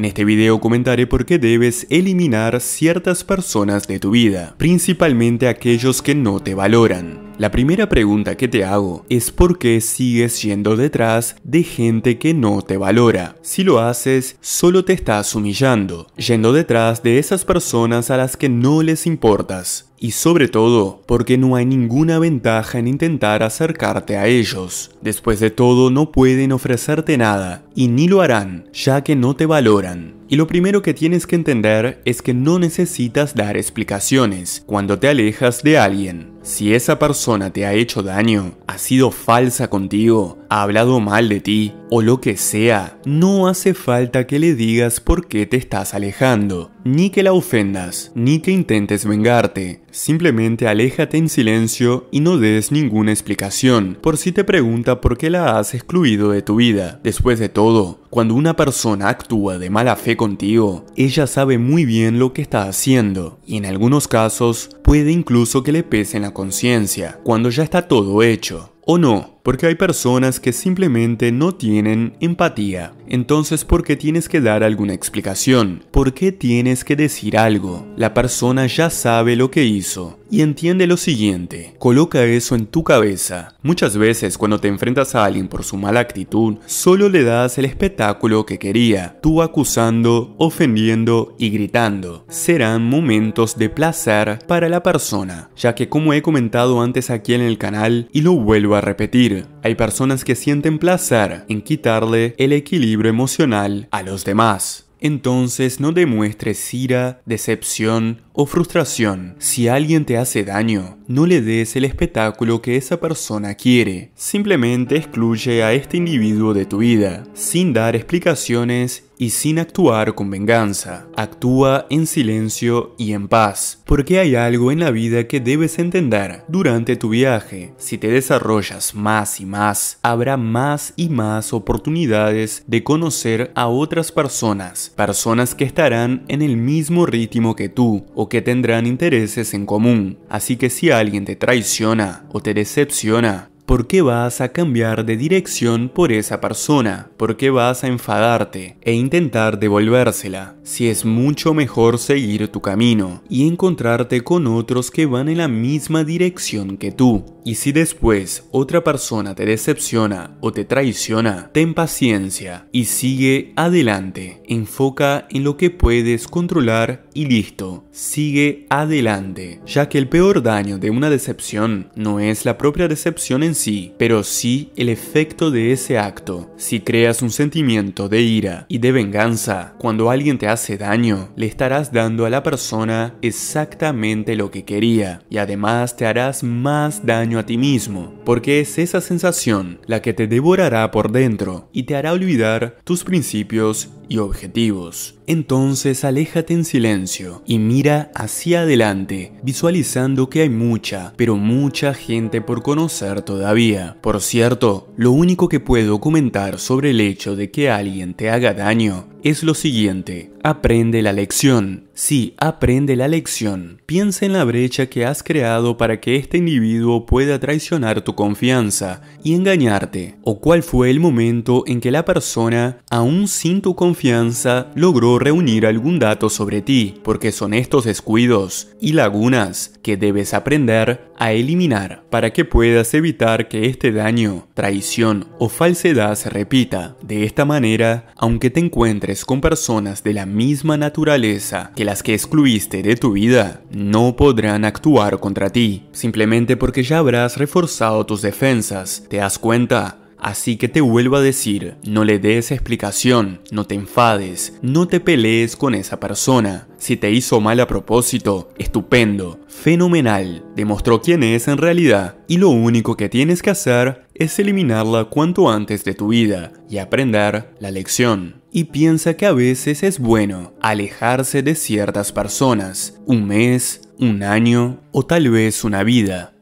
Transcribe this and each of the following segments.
En este video comentaré por qué debes eliminar ciertas personas de tu vida, principalmente aquellos que no te valoran. La primera pregunta que te hago es por qué sigues yendo detrás de gente que no te valora. Si lo haces, solo te estás humillando, yendo detrás de esas personas a las que no les importas. Y sobre todo, porque no hay ninguna ventaja en intentar acercarte a ellos. Después de todo, no pueden ofrecerte nada, y ni lo harán, ya que no te valoran. Y lo primero que tienes que entender es que no necesitas dar explicaciones cuando te alejas de alguien. Si esa persona te ha hecho daño, ha sido falsa contigo, ha hablado mal de ti o lo que sea, no hace falta que le digas por qué te estás alejando, ni que la ofendas, ni que intentes vengarte. Simplemente aléjate en silencio y no des ninguna explicación por si te pregunta por qué la has excluido de tu vida. Después de todo, cuando una persona actúa de mala fe contigo, ella sabe muy bien lo que está haciendo y en algunos casos puede incluso que le pese en la conciencia cuando ya está todo hecho. ¿O no? porque hay personas que simplemente no tienen empatía. Entonces, ¿por qué tienes que dar alguna explicación? ¿Por qué tienes que decir algo? La persona ya sabe lo que hizo. Y entiende lo siguiente, coloca eso en tu cabeza. Muchas veces cuando te enfrentas a alguien por su mala actitud, solo le das el espectáculo que quería, tú acusando, ofendiendo y gritando. Serán momentos de placer para la persona, ya que como he comentado antes aquí en el canal y lo vuelvo a repetir, hay personas que sienten placer en quitarle el equilibrio emocional a los demás. Entonces no demuestres ira, decepción o frustración. Si alguien te hace daño, no le des el espectáculo que esa persona quiere. Simplemente excluye a este individuo de tu vida, sin dar explicaciones y sin actuar con venganza. Actúa en silencio y en paz, porque hay algo en la vida que debes entender durante tu viaje. Si te desarrollas más y más, habrá más y más oportunidades de conocer a otras personas, personas que estarán en el mismo ritmo que tú o que tendrán intereses en común. Así que si alguien te traiciona o te decepciona, ¿Por qué vas a cambiar de dirección por esa persona? ¿Por qué vas a enfadarte e intentar devolvérsela? Si es mucho mejor seguir tu camino y encontrarte con otros que van en la misma dirección que tú. Y si después otra persona te decepciona o te traiciona, ten paciencia y sigue adelante. Enfoca en lo que puedes controlar y listo. Sigue adelante, ya que el peor daño de una decepción no es la propia decepción en sí, pero sí el efecto de ese acto. Si creas un sentimiento de ira y de venganza, cuando alguien te hace daño, le estarás dando a la persona exactamente lo que quería y además te harás más daño a ti mismo, porque es esa sensación la que te devorará por dentro y te hará olvidar tus principios y objetivos. Entonces aléjate en silencio y mira hacia adelante, visualizando que hay mucha, pero mucha gente por conocer todavía. Por cierto, lo único que puedo comentar sobre el hecho de que alguien te haga daño es lo siguiente. Aprende la lección. Sí, aprende la lección. Piensa en la brecha que has creado para que este individuo pueda traicionar tu confianza y engañarte. O cuál fue el momento en que la persona, aún sin tu confianza, logró reunir algún dato sobre ti. Porque son estos descuidos y lagunas que debes aprender a eliminar para que puedas evitar que este daño, traición o falsedad se repita. De esta manera, aunque te encuentres con personas de la misma naturaleza que las que excluiste de tu vida, no podrán actuar contra ti, simplemente porque ya habrás reforzado tus defensas, ¿te das cuenta? Así que te vuelvo a decir, no le des explicación, no te enfades, no te pelees con esa persona. Si te hizo mal a propósito, estupendo, fenomenal, demostró quién es en realidad y lo único que tienes que hacer es eliminarla cuanto antes de tu vida y aprender la lección y piensa que a veces es bueno alejarse de ciertas personas, un mes, un año o tal vez una vida.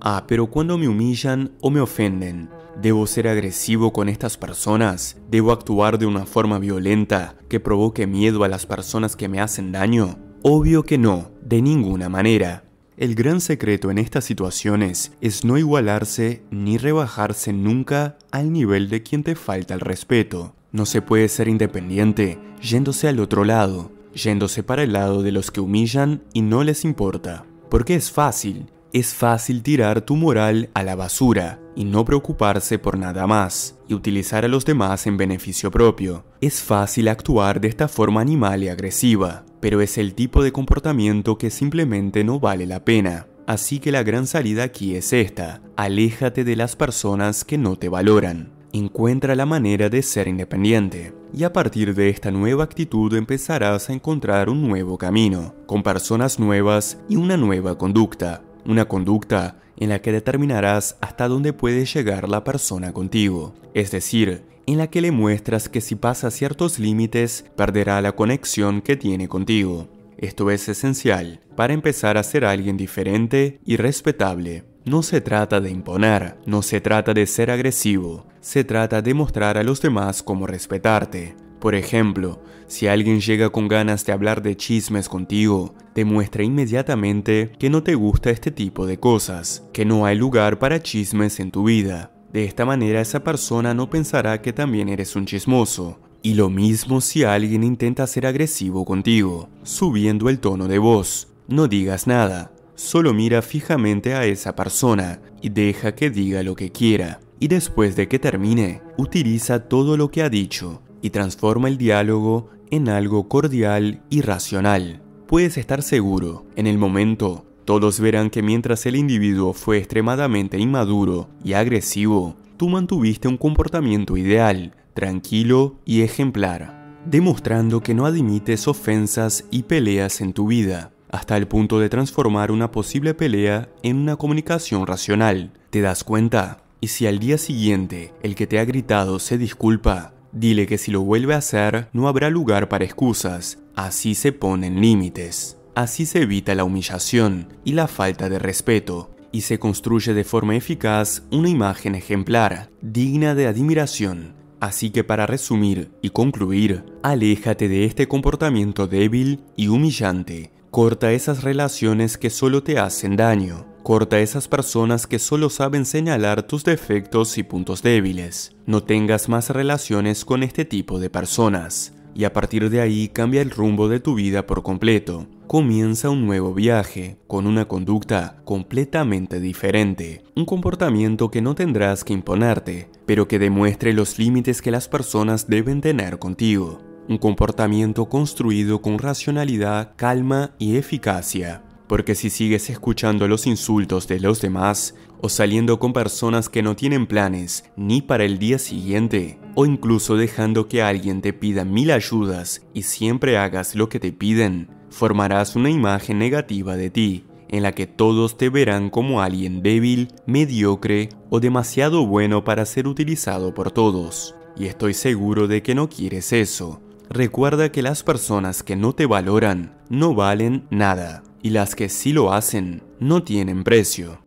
Ah, pero cuando me humillan o me ofenden, ¿debo ser agresivo con estas personas? ¿Debo actuar de una forma violenta que provoque miedo a las personas que me hacen daño? Obvio que no, de ninguna manera. El gran secreto en estas situaciones es no igualarse ni rebajarse nunca al nivel de quien te falta el respeto. No se puede ser independiente yéndose al otro lado, yéndose para el lado de los que humillan y no les importa. Porque es fácil, es fácil tirar tu moral a la basura y no preocuparse por nada más y utilizar a los demás en beneficio propio. Es fácil actuar de esta forma animal y agresiva, pero es el tipo de comportamiento que simplemente no vale la pena. Así que la gran salida aquí es esta, aléjate de las personas que no te valoran encuentra la manera de ser independiente. Y a partir de esta nueva actitud empezarás a encontrar un nuevo camino, con personas nuevas y una nueva conducta. Una conducta en la que determinarás hasta dónde puede llegar la persona contigo. Es decir, en la que le muestras que si pasa ciertos límites, perderá la conexión que tiene contigo. Esto es esencial para empezar a ser alguien diferente y respetable. No se trata de imponer, no se trata de ser agresivo, se trata de mostrar a los demás cómo respetarte. Por ejemplo, si alguien llega con ganas de hablar de chismes contigo, demuestra inmediatamente que no te gusta este tipo de cosas, que no hay lugar para chismes en tu vida. De esta manera esa persona no pensará que también eres un chismoso. Y lo mismo si alguien intenta ser agresivo contigo, subiendo el tono de voz. No digas nada, solo mira fijamente a esa persona y deja que diga lo que quiera. Y después de que termine, utiliza todo lo que ha dicho y transforma el diálogo en algo cordial y racional. Puedes estar seguro, en el momento, todos verán que mientras el individuo fue extremadamente inmaduro y agresivo, tú mantuviste un comportamiento ideal, tranquilo y ejemplar, demostrando que no admites ofensas y peleas en tu vida hasta el punto de transformar una posible pelea en una comunicación racional. ¿Te das cuenta? Y si al día siguiente el que te ha gritado se disculpa, dile que si lo vuelve a hacer no habrá lugar para excusas. Así se ponen límites. Así se evita la humillación y la falta de respeto, y se construye de forma eficaz una imagen ejemplar, digna de admiración. Así que para resumir y concluir, aléjate de este comportamiento débil y humillante Corta esas relaciones que solo te hacen daño. Corta esas personas que solo saben señalar tus defectos y puntos débiles. No tengas más relaciones con este tipo de personas. Y a partir de ahí cambia el rumbo de tu vida por completo. Comienza un nuevo viaje, con una conducta completamente diferente. Un comportamiento que no tendrás que imponerte, pero que demuestre los límites que las personas deben tener contigo un comportamiento construido con racionalidad, calma y eficacia. Porque si sigues escuchando los insultos de los demás, o saliendo con personas que no tienen planes ni para el día siguiente, o incluso dejando que alguien te pida mil ayudas y siempre hagas lo que te piden, formarás una imagen negativa de ti, en la que todos te verán como alguien débil, mediocre o demasiado bueno para ser utilizado por todos. Y estoy seguro de que no quieres eso, Recuerda que las personas que no te valoran no valen nada y las que sí lo hacen no tienen precio.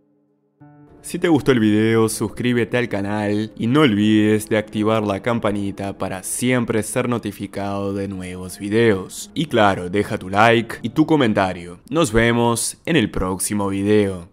Si te gustó el video, suscríbete al canal y no olvides de activar la campanita para siempre ser notificado de nuevos videos. Y claro, deja tu like y tu comentario. Nos vemos en el próximo video.